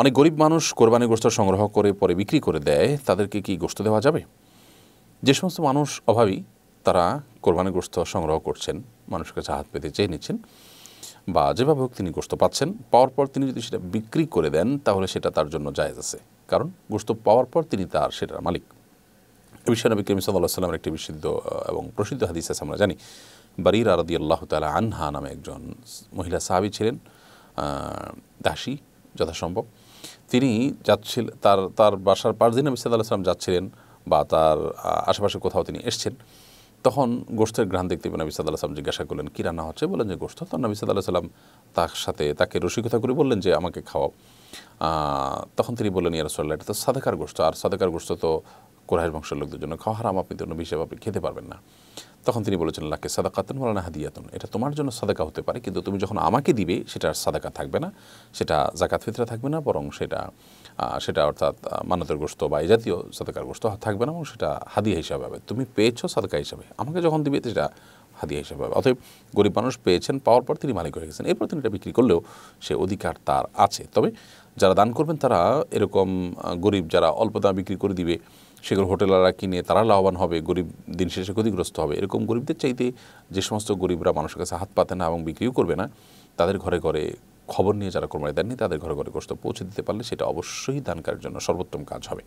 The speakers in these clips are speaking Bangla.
অনেক গরিব মানুষ কোরবানি গোস্ত সংগ্রহ করে পরে বিক্রি করে দেয় তাদেরকে কি গোস্ত দেওয়া যাবে যে সমস্ত মানুষ অভাবী তারা কোরবানি গোস্ত সংগ্রহ করছেন মানুষের কাছে হাত পেতে চেয়ে নিচ্ছেন বা যেভাবে হোক তিনি গোস্ত পাচ্ছেন পাওয়ার পর তিনি যদি সেটা বিক্রি করে দেন তাহলে সেটা তার জন্য জায়েজ আছে কারণ গোস্ত পাওয়ার পর তিনি তার সেটার মালিক বিশ্ব নবী কেমিস আল্লাহ সাল্লামের একটি বিশুদ্ধ এবং প্রসিদ্ধ হাদিস আছে আমরা জানি বারির আরদি আল্লাহ তালা আনহা নামে একজন মহিলা সাহাবি ছিলেন দাসী যথাসম্ভব তিনি যাচ্ছিলেন তার তার বাসার পাঁচ দিন আবিসাদ আলাহিসাম যাচ্ছিলেন বা তার আশেপাশে কোথাও তিনি এসছেন তখন গোষ্ঠের ঘ্রাণ দেখতে পেয়ে নবী সাদা জিজ্ঞাসা করলেন কী রান্না হচ্ছে বলেন যে গোষ্ঠ তখন নবিসাদ সাদা সাল্লাম তার সাথে তাকে রসিকতা করে বললেন যে আমাকে খাওয়াও তখন তিনি বললেন ইয়ারসোল্লা এটা তো সাদাকার গোষ্ঠ আর সাদাকার গোষ্ঠ তো কোরআের বংশের লোকদের জন্য খাওয়া হারাম আপনি অন্য হিসেবে আপনি খেতে পারবেন না তখন তিনি বলেছেন লাকে সাদাকাতন না হাদিয়াতন এটা তোমার জন্য সাদাকা হতে পারে কিন্তু তুমি যখন আমাকে দিবে সেটা সাদাকা থাকবে না সেটা জাকাত ফিতরা থাকবে না বরং সেটা সেটা অর্থাৎ মানতের গোস্ত বা এই জাতীয় সাদাকার গোস্ত থাকবে না এবং সেটা হাদিয়া হিসাবে হবে তুমি পেয়েছো সাদাকা হিসাবে আমাকে যখন দিবে সেটা হাদিয়া হিসাবে হবে অতএব গরিব মানুষ পেয়েছেন পাওয়ার পর তিনি মালিক হয়ে গেছেন এরপর তিনি এটা বিক্রি করলেও সে অধিকার তার আছে তবে যারা দান করবেন তারা এরকম গরিব যারা অল্প দাম বিক্রি করে দিবে সেগুলো হোটেলারা কিনে তারা লাভবান হবে গরিব দিন শেষে ক্ষতিগ্রস্ত হবে এরকম গরিবদের চাইতে যে সমস্ত গরিবরা মানুষের কাছে হাত পাতে না এবং বিক্রিও করবে না তাদের ঘরে ঘরে খবর নিয়ে যারা কর্মী দেননি তাদের ঘরে ঘরে গোস্ত পৌঁছে দিতে পারলে সেটা অবশ্যই দানকারের জন্য সর্বোত্তম কাজ হবে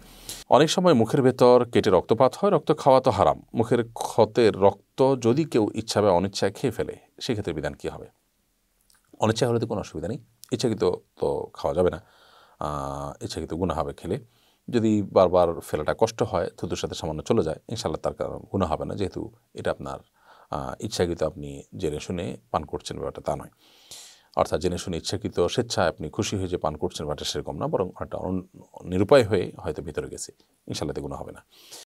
অনেক সময় মুখের ভেতর কেটে রক্তপাত হয় রক্ত খাওয়া তো হারাম মুখের ক্ষতের রক্ত যদি কেউ ইচ্ছা বা অনিচ্ছায় খেয়ে ফেলে সেক্ষেত্রে বিধান কী হবে অনিচ্ছা হলে তো কোনো অসুবিধা নেই ইচ্ছাকৃত তো খাওয়া যাবে না ইচ্ছাকৃত গুণা হবে খেলে যদি বারবার ফেলাটা কষ্ট হয় থুতুর সাথে সামান্য চলে যায় ইনশাল্লাহ তার কারণ গুণা হবে না যেহেতু এটা আপনার ইচ্ছাকৃত আপনি জেনে শুনে পান করছেন ব্যাপারটা তা নয় অর্থাৎ জেনে শুনে ইচ্ছাকৃত স্বেচ্ছায় আপনি খুশি হয়ে যে পান করছেন ব্যাপারটা সেরকম না বরং একটা নিরুপায় হয়ে হয়তো ভিতরে গেছে ইনশাল্লাতে গুণা হবে না